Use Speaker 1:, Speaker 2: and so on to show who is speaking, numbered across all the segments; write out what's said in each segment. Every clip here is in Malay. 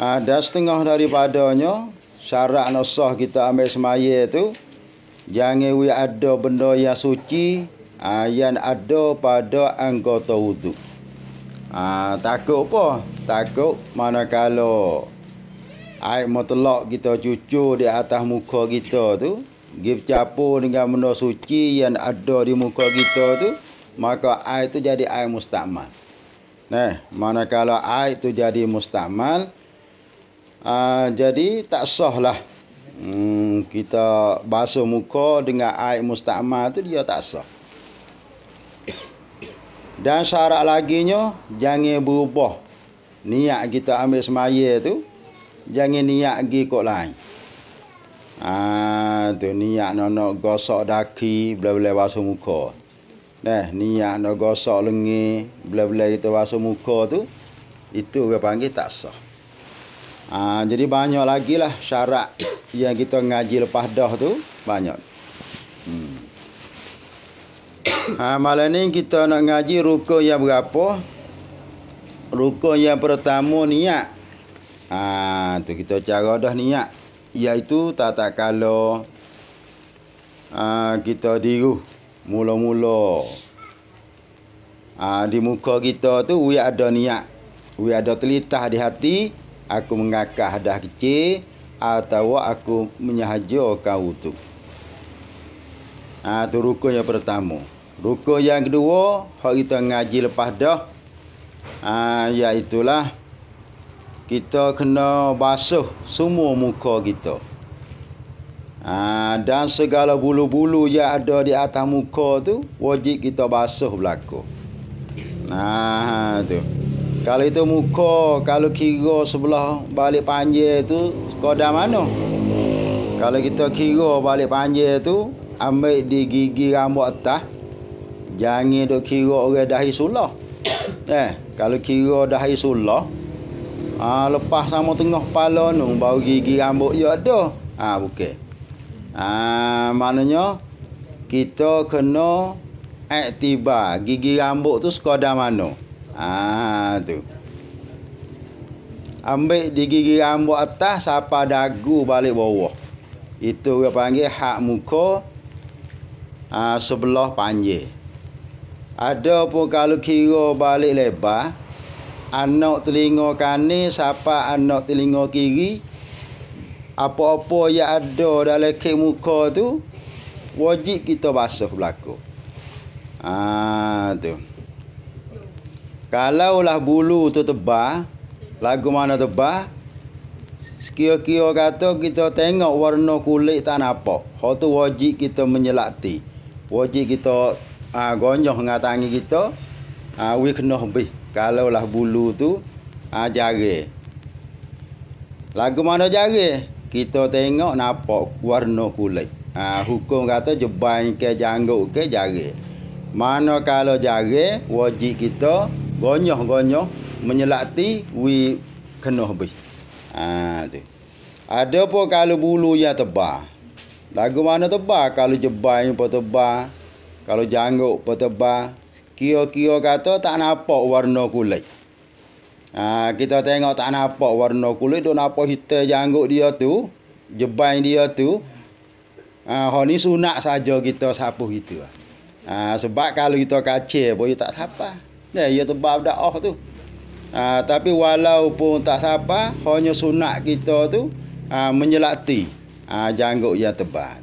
Speaker 1: ada setengah daripadanya syarat nasah kita ambil semaya itu jangan we ada benda yang suci ah, yang ada pada anggota wuduk. Ah, takut apa? Takut mana kalau air motelok kita cucur di atas muka kita tu Gip capur dengan benda suci yang ada di muka kita tu Maka air tu jadi air mustamal Nah, mana kalau air tu jadi mustamal Ah, jadi tak sah lah hmm, kita basuh muka dengan air mustakmal tu dia tak sah dan syarat lagi laginya jangan berubah niat kita ambil semaya tu jangan niat pergi ke lain Ah tu niat nak nak gosok daki bila-bila basuh muka. Nah, niat nak gosok lengi bila-bila kita basuh muka tu itu dia panggil tak sah. Ha, jadi banyak lagi lah syarat yang kita ngaji lepas dah tu. Banyak. Hmm. Ha, malam ni kita nak ngaji rukun yang berapa? Rukun yang pertama niat. Ha, tu kita cara dah niat. Iaitu tak tak kalau ha, kita diru mula-mula. Ha, di muka kita tu, we ada niat. We ada telitah di hati aku mengakak hadah kecil atau aku menyahaja kau tu. Ah ha, tu rukun yang pertama. Rukun yang kedua, hak kita ngaji lepas dah. Ah ha, iaitu lah kita kena basuh semua muka kita. Ha, dan segala bulu-bulu yang ada di atas muka tu wajib kita basuh belako. Nah ha, ha, tu. Kalau itu muka, kalau kira sebelah balik panjang itu, kau mana? Kalau kita kira balik panjang itu, ambil di gigi rambut atas, jangan duk kira oleh dahi sulah. Eh, kalau kira dahi sulah, ha, lepas sama tengah kepala tu, baru gigi rambut ya ada. Ha, bukan. Ha, maknanya, kita kena aktiba gigi rambut tu sekadar mana. Ah tu. Ambil gigi rambut atas sapa dagu balik bawah. Itu dia panggil hak muka aa, ah, sebelah panje. Ada pun kalau kira balik lebar anak telinga kani sapa anak telinga kiri apa-apa yang ada dalam ke muka tu wajib kita basuh belakang. Ah tu. Kalaulah bulu tu tebal, lagu mana tebal? Sekio-kio kata kita tengok warna kulit tak apa. Hal tu wajib kita menyelati. Wajib kita uh, ah, gonyoh ngatangi kita. Uh, ah, we kena be. Kalaulah bulu tu uh, jari. Lagu mana jari? Kita tengok apa warna kulit. Uh, hukum kata jebain ke janggut ke jari. Mana kalau jari wajib kita gonyoh-gonyoh menyelati wi kenuh bih. Ha tu. Ada pun kalau bulu ya tebal. Lagu mana tebal kalau jebai pun tebal. Kalau janggut pun tebal. Kio-kio kata tak nampak warna kulit. Ha, kita tengok tak nampak warna kulit. Dia nampak hitam janggut dia tu. Jebai dia tu. Ha, hari ni sunak saja kita sapu gitu. Ha, sebab kalau kita kacir boleh tak sapa. Eh, ya, ia tebab da'ah tu. Ha, tapi walaupun tak siapa, hanya sunat kita tu ha, ah, menyelati ha, ah, janggut yang tebal.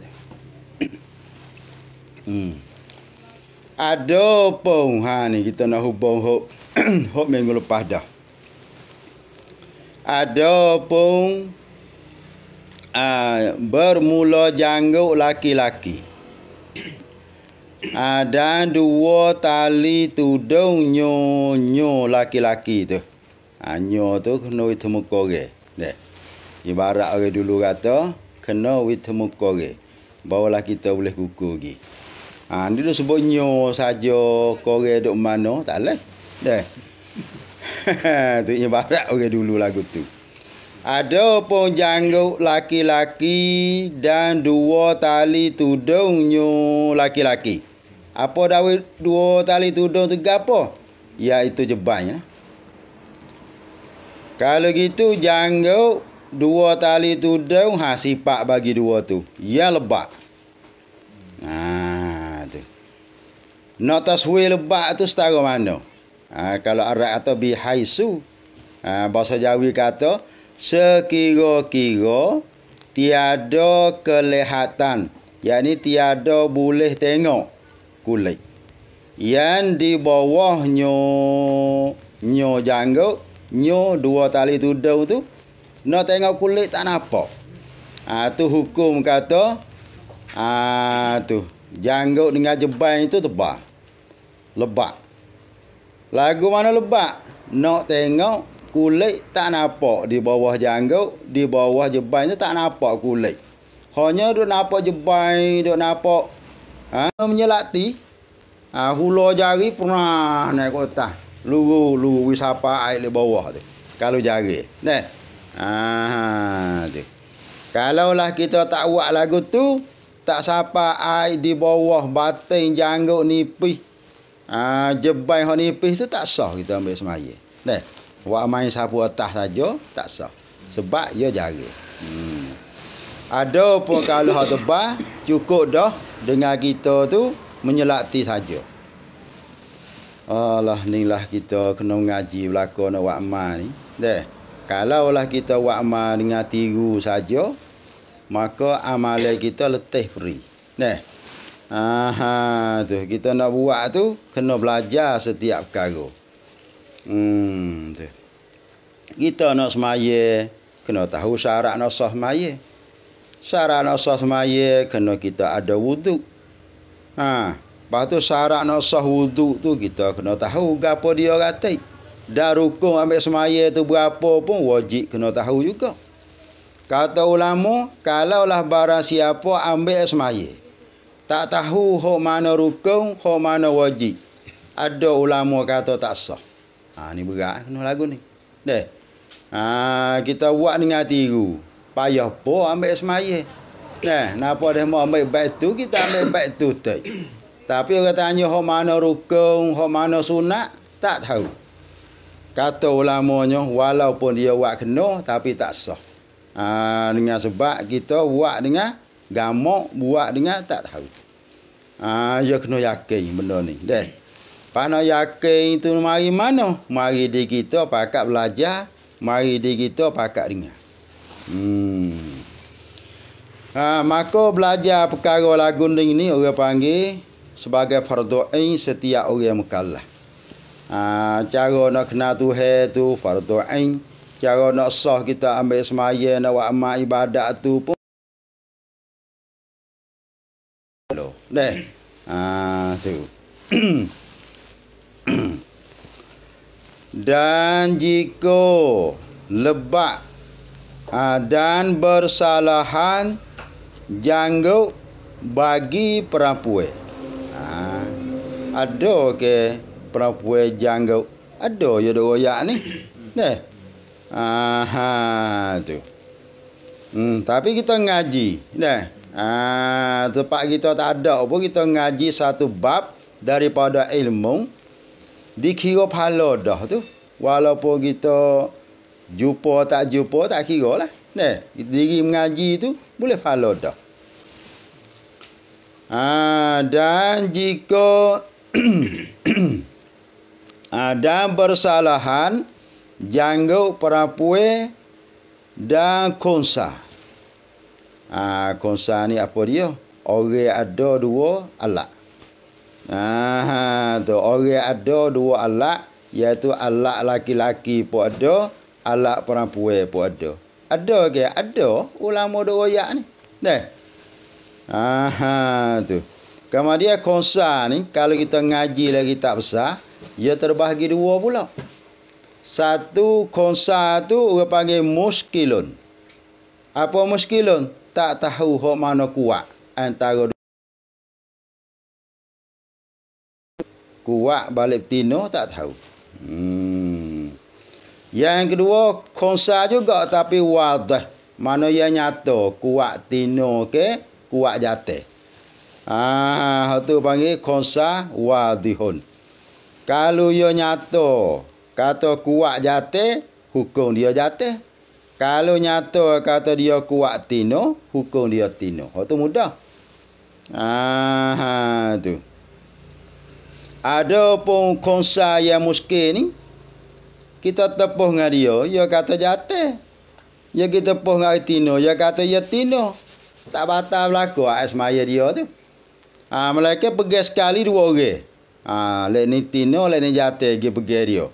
Speaker 1: hmm. Ada pun ha, ni kita nak hubung hub, hub minggu lepas dah. Ada pun ha, bermula janggut laki-laki dan dua tali tudung nyo nyo laki-laki tu. Ha, tu kena witu muka Ibarat orang dulu kata, kena witu muka ke. kita boleh kukuh lagi. Ha, dia tu sebut nyo saja kore duk mana, tak boleh. Dek. Itu ibarat orang dulu lagu tu. Ada pun janggut laki-laki dan dua tali tudungnya laki-laki. Apa dawai dua tali tudung tu gapo? Ya itu jebannya. Kalau gitu janggut dua tali tudung hasil Pak bagi dua tu. Ya lebak. Nah ha, tu. Notas we lebak tu setara mana? Ha, kalau arat atau bihaisu. Ha, bahasa Jawi kata. Ha, sekira-kira tiada kelihatan yakni tiada boleh tengok kulit yang di bawah nyo nyo janggut nyo dua tali tudau tu nak tengok kulit tak napa ha, tu hukum kata ha, tu janggut dengan jeban itu tebal lebak. lagu mana lebak? nak tengok kulit tak nampak di bawah janggut, di bawah jeban tu tak nampak kulit. Hanya duk nampak jeban, duk nampak ha menyelati ha, hula jari pernah naik kota. Lugu lugu wisapa air di bawah tu. Kalau jari. Neh. Ha, ha tu. Kalau lah kita tak buat lagu tu, tak sapa air di bawah batin janggut nipis. Ha, jebai hak nipis tu tak sah kita ambil semaya. Neh. Wak main sapu atas saja tak sah. Sebab ia jari. Hmm. Ada pun kalau hak tebal cukup dah dengan kita tu menyelati saja. Allah ni lah kita kena mengaji belaka nak wak main ni. Deh. Kalau lah kita wak main dengan tiru saja maka amal kita letih peri. Deh. Aha, tu kita nak buat tu kena belajar setiap perkara. Hmm, tu. Kita nak semaya, kena tahu syarat nak sah semaya. Syarat nak sah semaya, kena kita ada wuduk. Ha, lepas tu syarat nak sah wuduk tu, kita kena tahu apa dia kata. Dan rukun ambil semaya tu berapa pun wajib kena tahu juga. Kata ulama, kalaulah barang siapa ambil semaya. Tak tahu hok mana rukun, hok mana wajib. Ada ulama kata tak sah. Ha ni berat kena eh, lagu ni. Deh. Ha kita buat dengan hati ru. Payah apa ambil semaya. Nah, eh. napa dia mau ambil baik tu kita ambil baik tu tak. Tapi orang tanya hok mana rukun, hok mana sunat, tak tahu. Kata ulamanya walaupun dia buat kena tapi tak sah. Ha, dengan sebab kita buat dengan gamok, buat dengan tak tahu. Ah, ha, ya kena yakin benda ni. Deh. Pano yakin itu mari mana? Mari di kita pakat belajar, mari di kita pakat dengar. Hmm. Ha, maka belajar perkara lagu ini ni orang panggil sebagai fardu ain setiap orang mukallaf. Ha, cara nak kena tu he tu fardu ain, cara nak sah kita ambil semaya nak buat amal ibadat tu pun. Hello, deh. Ah, tu. dan jika lebat ha, ah, dan bersalahan jangguk bagi perempuan. Ah, ha, ada ke okay, perempuan janggut? Ada ya dok royak ni. Neh. Aha tu. Hmm, tapi kita ngaji, neh. Ah, tempat kita tak ada pun kita ngaji satu bab daripada ilmu dikira pahala dah tu. Walaupun kita jumpa tak jumpa tak kira lah. Nah, kita diri mengaji tu boleh pahala dah. Ha, ah, dan jika ada bersalahan jangga perapue dan konsa. Ha, konsa ni apa dia? Orang ada dua alat. Ah tu orang ada dua alat iaitu alat laki-laki pun ada, alat perempuan pun ada. Ada ke? Ada ulama dok royak ni. Dah. Ah tu. Kemudian konsar ni kalau kita ngaji lagi tak besar, ia terbahagi dua pula. Satu konsar tu orang panggil muskilun. Apa muskilun? Tak tahu hok mana kuat antara dua. kuat balik betina tak tahu. Hmm. Yang kedua, konsa juga tapi wadah. Mana yang nyata, kuat tino ke, kuat jate. Ah, itu panggil konsa wadihun. Kalau yang nyata, kata kuat jate, hukum dia jate. Kalau nyata kata dia kuat tino, hukum dia tino. Itu mudah. Ah, itu. Ha, ada pun konsa yang muskil ni. Kita tepuh dengan dia. Dia kata jatuh. Dia kita tepuh dengan tino. Dia kata dia tino. Tak batal berlaku. Ais ah, maya dia tu. Ha, mereka pergi sekali dua orang. Ha, lek ni tino, lek ni jatuh. Dia pergi dia.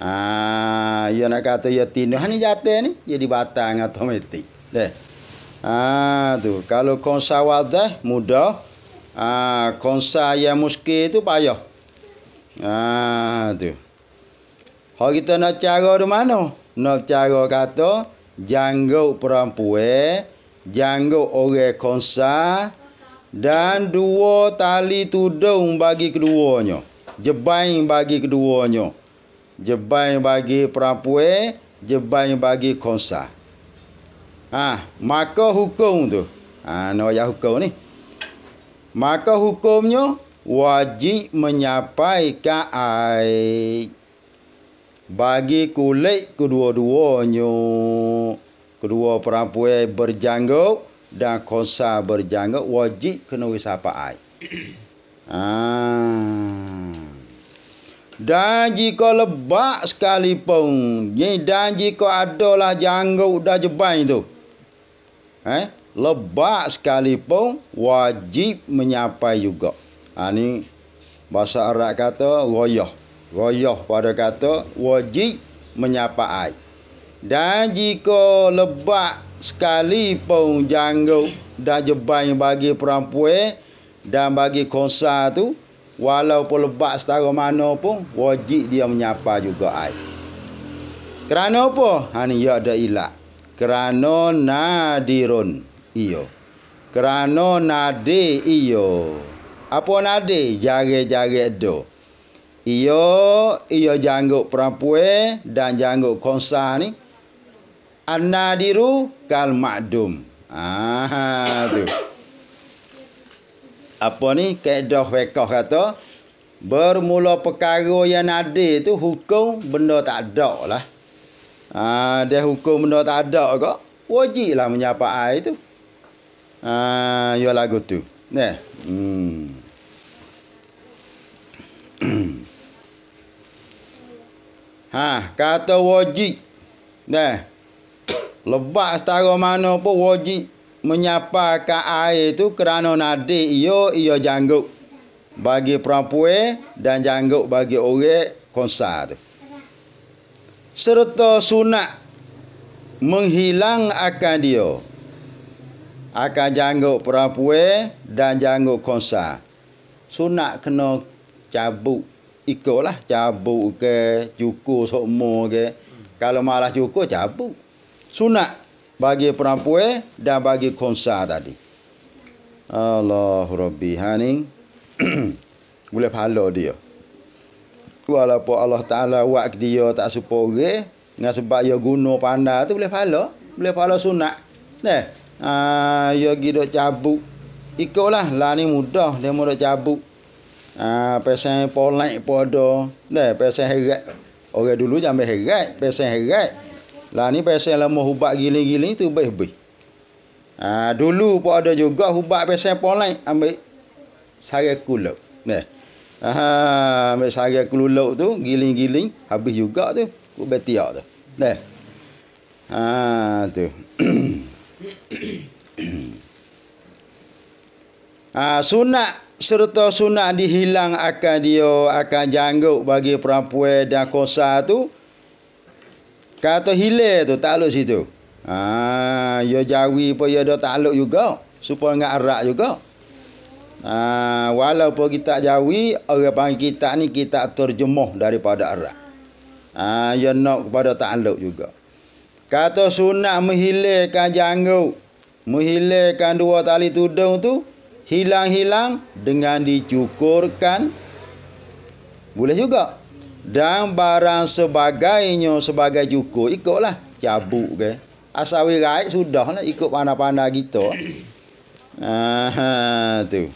Speaker 1: Ha, dia nak kata dia tino. Ha, ni jatuh ni. Dia dibatal dengan otomatik. Ha, tu. Kalau konsa mudah. Ah, konsa yang muskil tu payah. Ah tu. Kalau kita nak cara di mana? Nak cara kata, janggau perempuan, janggau orang konsa, dan dua tali tudung bagi keduanya. Jebain bagi keduanya. Jebain bagi perempuan, jebain bagi konsa. Ah, maka hukum tu. Ah, nak no ya hukum ni maka hukumnya wajib menyampaikan air bagi kulit kedua-duanya kedua perempuan berjanggut dan kosa berjanggut wajib kena wisapa air ah. dan jika lebak sekalipun dan jika adalah janggut dan jebai itu eh lebak sekalipun wajib menyapa juga. Ha, ini bahasa Arab kata royoh. Royoh pada kata wajib menyapa ai. Dan jika lebak sekali pun janggut dan jebang bagi perempuan dan bagi kongsa tu walaupun lebak setara mana pun wajib dia menyapa juga ai. Kerana apa? Ha ni ya ada ilat. Kerana nadirun iyo. Kerana nade iyo. Apa nade? Jare-jare do. Iyo, iyo jangguk perempuan dan jangguk konsa ni. Anadiru kal ma'dum. Ah, tu. Apa ni? Kedoh wekoh kata. Bermula perkara yang ada tu hukum benda tak ada lah. Ah, dia hukum benda tak ada kok. Wajib menyapa air tu. Ah, yo lagu tu. Ne. Yeah. ha, kata wajib. Ne. Lebak setara mana pun wajib menyapa ke air tu kerana nadi iyo iyo janggup bagi perempuan dan janggup bagi orang konsar tu. Serta sunat menghilang akan dia akan jangguk perempuan dan jangguk konsa. Sunat kena cabuk ikut lah. Cabut ke, cukur semua ke. Kalau malah cukur, cabut. Sunat bagi perempuan dan bagi konsa tadi. Allah Rabbi. Hani. Boleh pahala dia. Walaupun Allah Ta'ala buat dia tak supaya. Dengan sebab dia guna pandai tu boleh pahala. Boleh pahala sunak. Nah. Ah, ya gi dok cabuk. ikolah, lah ni mudah dia mau dok cabuk. Ah, pesan polek podo. Dah pesan herat. Orang dulu jangan ambil herat, pesan herat. Lah ni pesan lama hubak gili-gili tu baik-baik. Ah, dulu pun ada juga hubak pesan polek ambil sare kulak. Nah. Ah, ambil sare kulak tu giling-giling habis juga tu. Kubetiak tu. Nah. Ah, tu. Ha, sunat serta sunat dihilang akan dia akan janggut bagi perempuan dan kosa tu. Kata hilir tu takluk situ. Ha, ah, ya yo jawi pun ya dah takluk juga. Supaya dengan arak juga. Ha, walaupun kita jawi, orang panggil kita ni kita terjemuh daripada arak. Ha, ya nak kepada takluk juga. Kata sunnah menghilangkan janggut. Menghilangkan dua tali tudung tu. Hilang-hilang dengan dicukurkan. Boleh juga. Dan barang sebagainya sebagai cukur. Ikutlah. cabuk. ke. Asawi raik sudah lah. Ikut panah-panah kita. Ah, tu.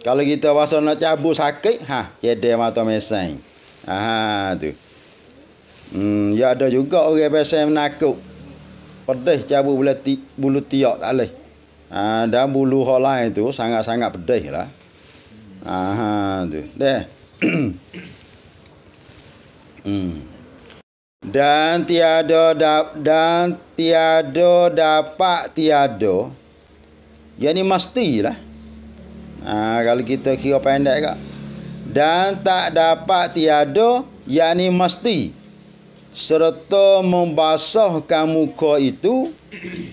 Speaker 1: Kalau kita pasal nak cabut sakit. Ha. Jadi mata mesin. Ah, Tu. Hmm, ya ada juga orang pasal menakut. Pedih cabu bulu ti, bulu tiok tak leh. Ha, dan bulu hak lain tu sangat-sangat pedih lah. Aha, tu. Deh. hmm. Dan tiada da, dan tiada dapat tiada. Ya ni mestilah. Ha, kalau kita kira pendek kak. Dan tak dapat tiada, ya Mesti serta membasuh kamu ko itu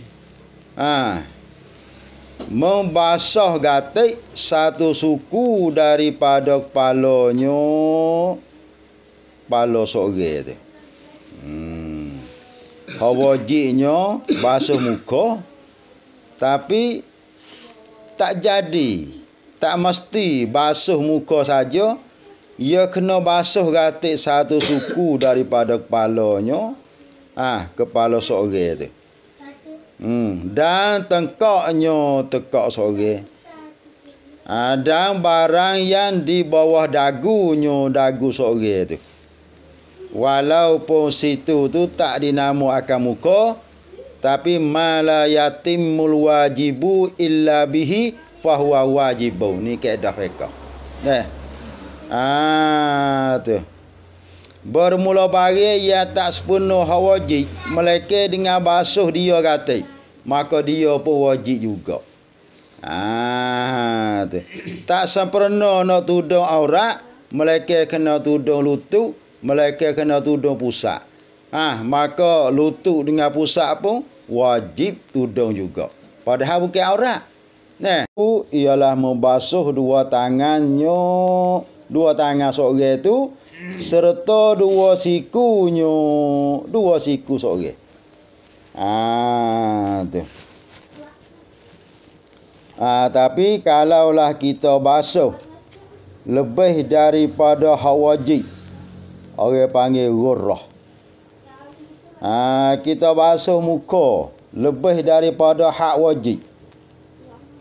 Speaker 1: ha, membasuh gatik satu suku daripada kepalanya kepala seorang itu hmm. Hawajinya basuh muka tapi tak jadi tak mesti basuh muka saja ia kena basuh gatik satu suku daripada kepalanya ah ha, kepala seorang tu hmm dan tengkoknya tekak seorang ha, dan barang yang di bawah dagunya dagu seorang tu walaupun situ tu tak dinamu akan muka tapi mala yatimul wajibu illa bihi fahuwa wajibu ni kaedah fiqh. Eh. Nah. Ah tu. Bermula pagi ia tak sepenuh hak wajib, mereka dengan basuh dia kata. Maka dia pun wajib juga. Ah tu. Tak sempurna nak tudung aurat, mereka kena tudung lutut, mereka kena tudung pusat. Ah maka lutut dengan pusat pun wajib tudung juga. Padahal bukan aurat. Nah, itu ialah membasuh dua tangannya dua tangan seorang itu, serta dua siku sikunya dua siku seorang ha, ah tu ah tapi kalaulah kita basuh lebih daripada hawajib orang panggil ghurrah ah kita basuh muka lebih daripada hak wajib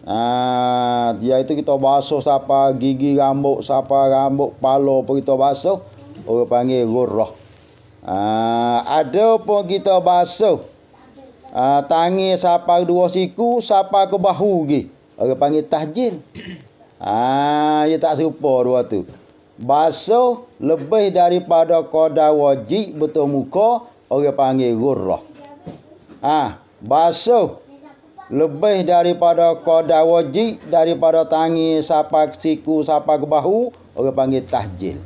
Speaker 1: Ah, dia itu kita basuh siapa gigi rambut, siapa rambut palo pun kita basuh. Orang panggil gurah. Ah, ada pun kita basuh. Ah, tangi siapa dua siku, siapa ke bahu gi. Orang panggil tahjin. Ah, dia tak serupa dua tu. Basuh lebih daripada koda wajib betul muka, orang panggil gurah. Ah, basuh lebih daripada qada wajik, daripada tangi sapa siku sapa ke bahu orang panggil tahjil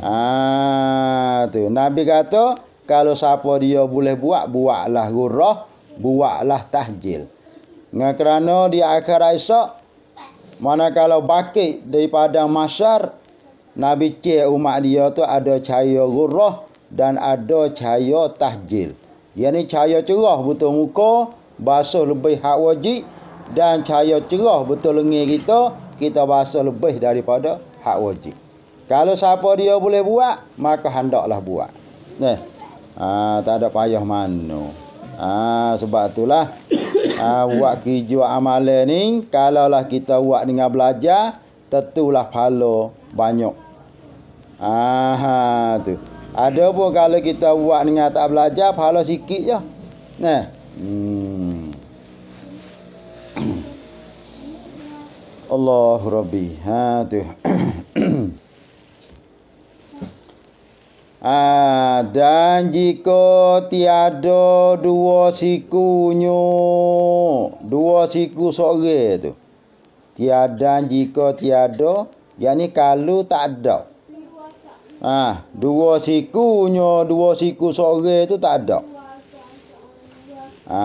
Speaker 1: ah tu nabi kata kalau siapa dia boleh buat buatlah gurah buatlah tahjil dengan kerana di akhir esok mana kalau bakit daripada masyar nabi cie umat dia tu ada cahaya gurah dan ada cahaya tahjil yakni cahaya cerah butuh muka basuh lebih hak wajib dan cahaya cerah betul lengi kita kita basuh lebih daripada hak wajib kalau siapa dia boleh buat maka hendaklah buat nah aa, ha, tak ada payah mana ha, Ah sebab itulah ah buat kerja amalan ni kalaulah kita buat dengan belajar tentulah pahala banyak. Ah tu. Ada pun kalau kita buat dengan tak belajar pahala sikit je. Nah. Eh. الله ربي هذا Ah, dan jika tiada dua siku nyu, dua siku sore tu. Tiada jika tiada, yakni kalau tak ada. Ah, dua siku nyu, dua siku sore tu tak ada. Ha.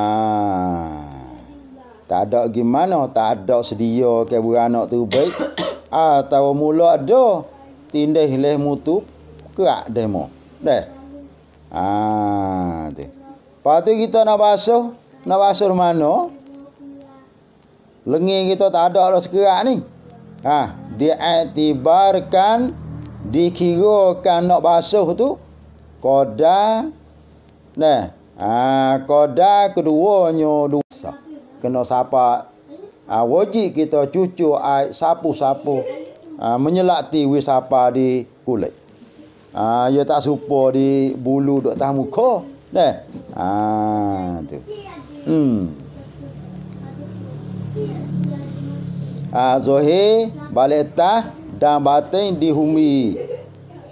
Speaker 1: Tak ada gimana, tak ada sedia ke beranak tu baik. Ah, ha, tahu mula ada. Tindih leh mutu kerak demo. Dah. Ha, tu. Lepas kita nak basuh, nak basuh mana? Lengi kita tak ada lah sekerak ni. Ha, diaktibarkan, dikirakan nak basuh tu. Kodah. Nah, Ah koda keduanya dosa. Kena sapa Ah wajib kita cucu air sapu-sapu. Ah menyelati wis apa di kulit. Ah ya tak supo di bulu dok tah muka. Neh. Ah tu. Hmm. Ah zohe baleta dan batin di humi.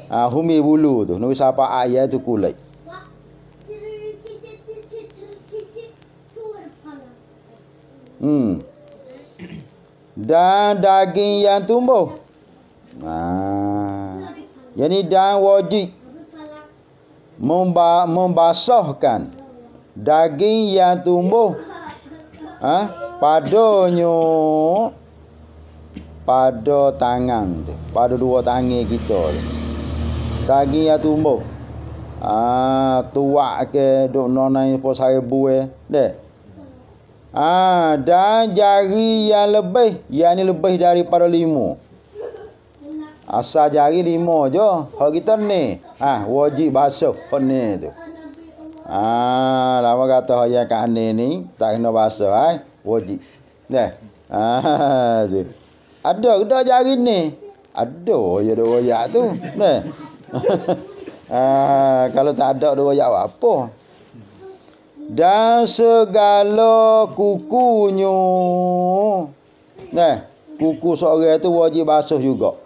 Speaker 1: Ah humi bulu tu. Nu siapa ayat tu kulit. Hmm. Dan daging yang tumbuh. Ha. Nah. Jadi dan wajib memba membasuhkan daging yang tumbuh. Ah, ha? padonyo pada tangan tu, pada dua tangan kita tu. Daging yang tumbuh. Ah, ha, tuak ke dok nonai pasal buah, deh ha, dan jari yang lebih yang ni lebih daripada lima asal jari lima je Kalau kita ni ha, wajib basuh ni tu ah ha, lama kata hak yang kat ni ni tak kena basuh ha? wajib dah ha, tu ada ke dah jari ni ada ya dua tu dah ha, kalau tak ada dua yak apa dan segala kukunya. Nah, eh, kuku seorang itu wajib basuh juga.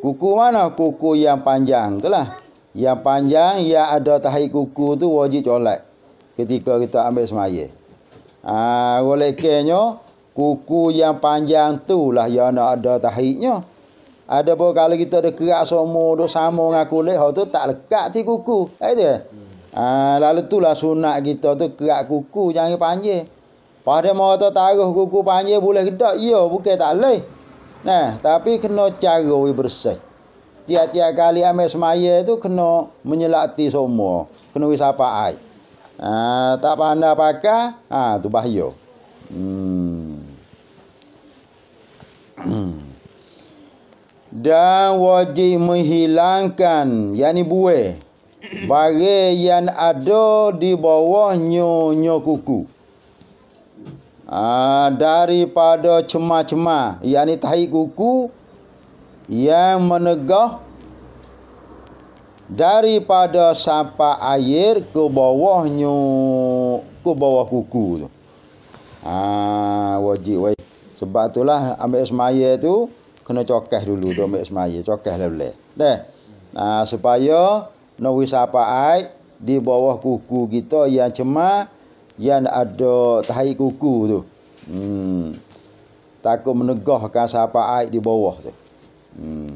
Speaker 1: Kuku mana? Kuku yang panjang. Itulah. Yang panjang, yang ada tahi kuku tu wajib colek. Ketika kita ambil semaya. Haa, boleh kanya, kuku yang panjang tu lah yang nak ada tahiknya. Ada pun kalau kita ada kerak semua, duk sama dengan kulit, tu tak lekat di kuku. Ha, itu ya? Hmm. Ah, lalu tu lah sunat kita tu kerak kuku jangan panjang. Pada mata taruh kuku panjang boleh gedak. Ya, bukan tak boleh. Nah, tapi kena cara bersih. Tiap-tiap kali ambil semaya itu kena menyelati semua. Kena wisapa air. Ha, tak pandai pakai, ha, itu bahaya. Hmm. Dan wajib menghilangkan, yakni buih bagi yang ada di bawah nyonya kuku. Aa, ah, daripada cema-cema, yakni tahi kuku yang menegah daripada sampah air ke bawah nyu ke bawah kuku tu. Ah wajib wajib. Sebab itulah ambil semaya tu kena cokeh dulu tu ambil semaya, cokeh lah boleh. Dah. Ah supaya no wisapa ai di bawah kuku kita yang cemar yang ada tahi kuku tu hmm takut menegahkan sapa ai di bawah tu hmm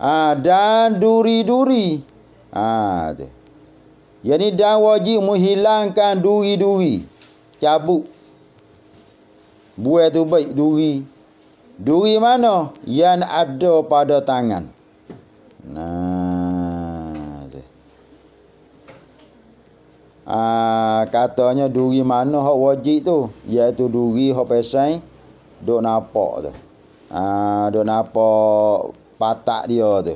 Speaker 1: ha, dan duri-duri ha tu yani dan wajib menghilangkan duri-duri cabut buat tu baik duri duri mana yang ada pada tangan aa, ah, katanya duri mana hak wajib tu iaitu duri hak pesai duk nampak tu aa, ah, duk nampak patak dia tu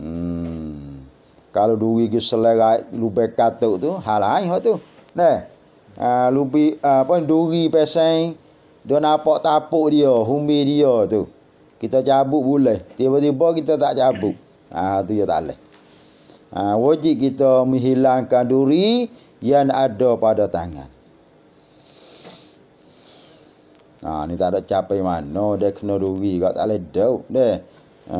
Speaker 1: hmm. kalau duri ke selerai lubek katuk tu hal lain hak tu nah aa, lubi, ah, apa, duri pesai duk nampak tapuk dia humbi dia tu kita cabut boleh tiba-tiba kita tak cabut ah tu je tak boleh ha, wajib kita menghilangkan duri yang ada pada tangan. Ha, ni tak ada capai mana. Dia kena duri. Kau tak boleh duk. Ha,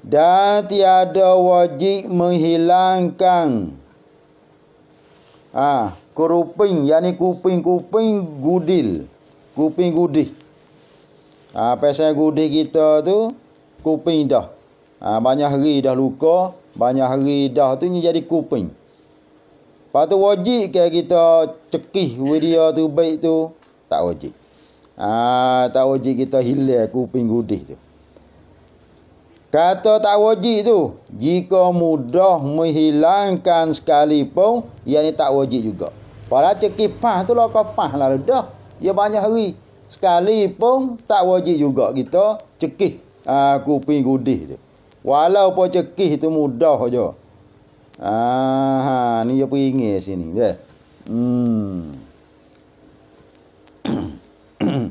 Speaker 1: dan tiada wajib menghilangkan ha, keruping. Yang ni kuping-kuping gudil. Kuping gudih. Ha, saya gudih kita tu kuping dah. Ha, banyak hari dah luka. Banyak hari dah tu ni jadi kuping. Lepas tu wajib ke kita cekih dia tu baik tu. Tak wajib. Ha, tak wajib kita hilang kuping gudih tu. Kata tak wajib tu. Jika mudah menghilangkan sekalipun. ia ni tak wajib juga. Padahal cekih pah tu lah pah lah dah. Ya banyak hari. Sekalipun tak wajib juga kita cekih uh, kuping gudih tu. Walaupun cekih itu mudah saja. Ah, ni dia peringat sini. Yeah. Hmm.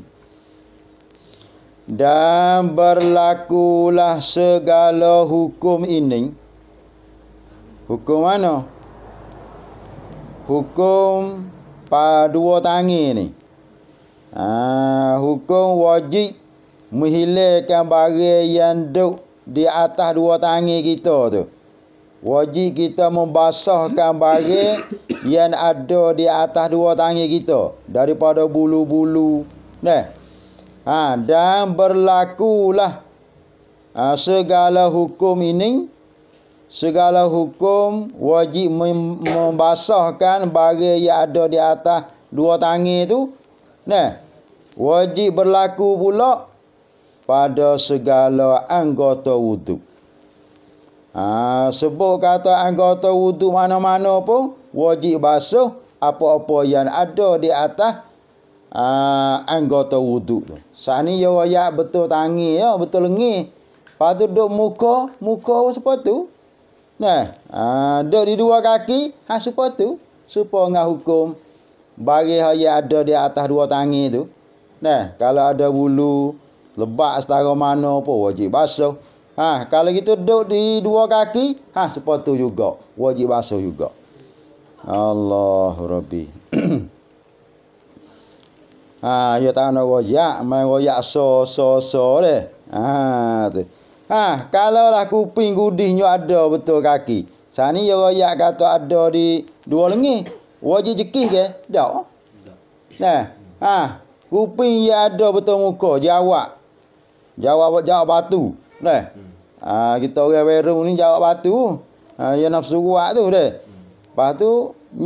Speaker 1: Dan berlakulah segala hukum ini. Hukum mana? Hukum padua tangi ni. Ah, hukum wajib menghilangkan barang yang duk di atas dua tangan kita tu. Wajib kita membasahkan barang yang ada di atas dua tangan kita daripada bulu-bulu. Nah. Ha, dan berlakulah ha, segala hukum ini segala hukum wajib membasahkan barang yang ada di atas dua tangan itu. Nah. Wajib berlaku pula pada segala anggota wudhu. Ha, sebut kata anggota wudhu mana-mana pun wajib basuh apa-apa yang ada di atas ha, anggota wudhu. tu. Saat ni ya betul tangi ya, betul lengi. Lepas tu duduk muka, muka apa tu? Nah, ha, duduk di dua kaki, ha, apa tu? Supaya dengan hukum bagi yang ada di atas dua tangi itu. Nah, kalau ada bulu, Lebak setara mana pun wajib basuh. Ha, kalau kita duduk di dua kaki, ha sepatu juga wajib basuh juga. Allah Rabbi. ha, ya tak nak royak, main royak so so so deh. Ha, tu. Ha, kalau lah kuping gudihnya ada betul kaki. Sani ya royak kata ada di dua lengi. Wajib jekih ke? Tak. Nah. Ha, kuping ya ada betul muka, jawab jawab jawab batu. Dah. Ha, kita orang Werum ni jawab batu. Ha, ya nafsu kuat tu dah. Hmm. Lepas tu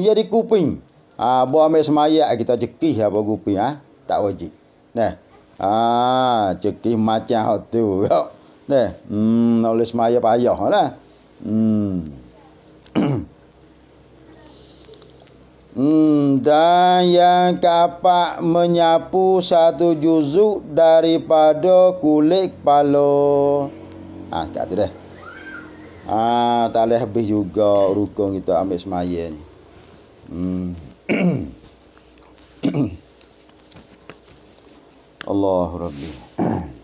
Speaker 1: jadi kuping. Ha, buat ambil semayak kita cekih apa kuping ah. Ha? Tak wajib. Dah. Ha, cekih macam hak tu. Dah. Hmm, oleh semayak payah lah. Hmm. Hmm, dan yang kapak menyapu satu juzuk daripada kulit palo. Ah, ha, tak kat tu Ah, tak leh habis juga rukun kita ambil semayan ni. Hmm. Allahu Rabbi.